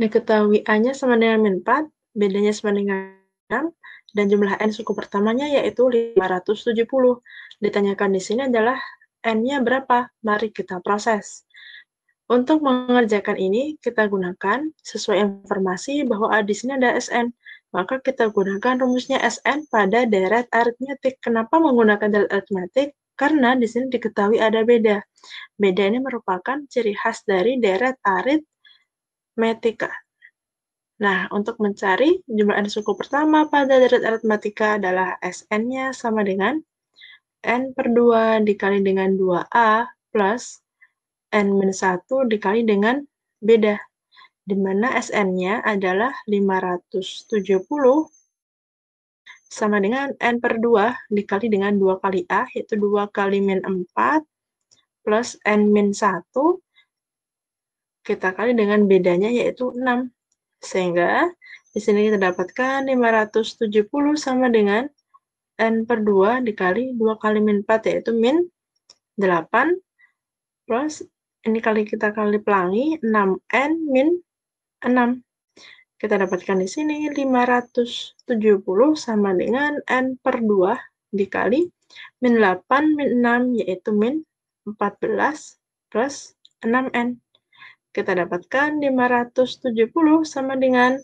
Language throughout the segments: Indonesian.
Diketahui A-nya sama dengan min 4, bedanya sama dengan 6, dan jumlah N suku pertamanya yaitu 570. Ditanyakan di sini adalah N-nya berapa? Mari kita proses. Untuk mengerjakan ini, kita gunakan sesuai informasi bahwa A di sini ada SN. Maka kita gunakan rumusnya SN pada deret aritmetik. Kenapa menggunakan deret aritmetik? Karena di sini diketahui ada beda. Beda ini merupakan ciri khas dari deret arit metrika. Nah, untuk mencari jumlah n suku pertama pada deret aritmatika adalah Sn-nya sama dengan n per 2 dikali dengan 2a plus n minus 1 dikali dengan beda, di mana Sn-nya adalah 570 sama dengan N per 2 dikali dengan 2 kali A, yaitu 2 kali min 4 plus N min 1 kita kali dengan bedanya yaitu 6. Sehingga di sini kita dapatkan 570 sama dengan N per 2 dikali 2 kali min 4 yaitu min 8 plus ini kali kita kali pelangi 6N min 6. Kita dapatkan di sini 570 sama dengan N per 2 dikali min 8 min 6 yaitu min 14 plus 6N. Kita dapatkan 570 sama dengan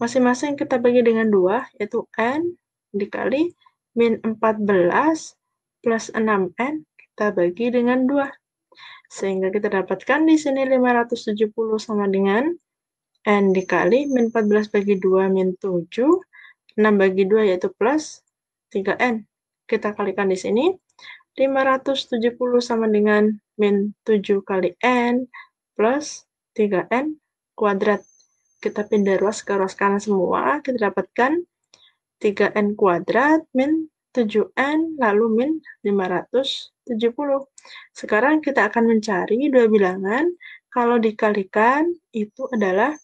masing-masing kita bagi dengan 2, yaitu N dikali min 14 plus 6N kita bagi dengan 2. Sehingga kita dapatkan di sini 570 sama dengan N dikali min 14 bagi 2 min 7, 6 bagi 2 yaitu plus 3N. Kita kalikan di sini. 570 sama dengan min 7 kali N plus 3n kuadrat. Kita pindah ruas ke ruas kanan semua, kita dapatkan 3n kuadrat min 7n lalu min 570. Sekarang kita akan mencari dua bilangan. Kalau dikalikan itu adalah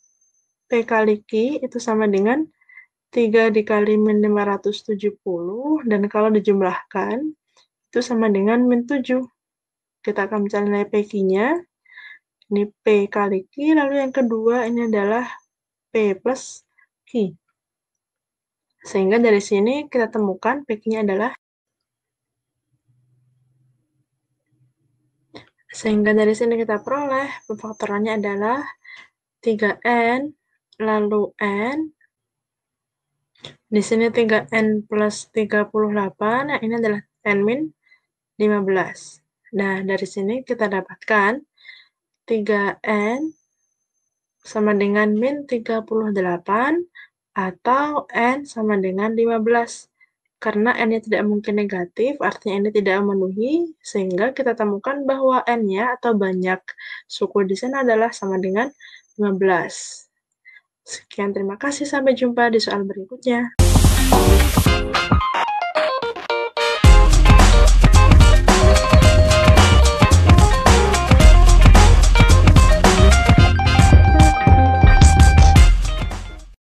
P kali Q itu sama dengan 3 dikali min 570 dan kalau dijumlahkan itu sama dengan min 7. Kita akan mencari nilai PQ-nya. Ini P kali Q, lalu yang kedua ini adalah P plus Q. Sehingga dari sini kita temukan P-nya adalah Sehingga dari sini kita peroleh pemfaktorannya adalah 3N, lalu N, di sini 3N plus 38, nah ini adalah N min 15. Nah, dari sini kita dapatkan 3N sama dengan min 38 atau N sama dengan 15. Karena N-nya tidak mungkin negatif, artinya ini tidak memenuhi, sehingga kita temukan bahwa N-nya atau banyak suku di sana adalah sama dengan 15. Sekian, terima kasih. Sampai jumpa di soal berikutnya.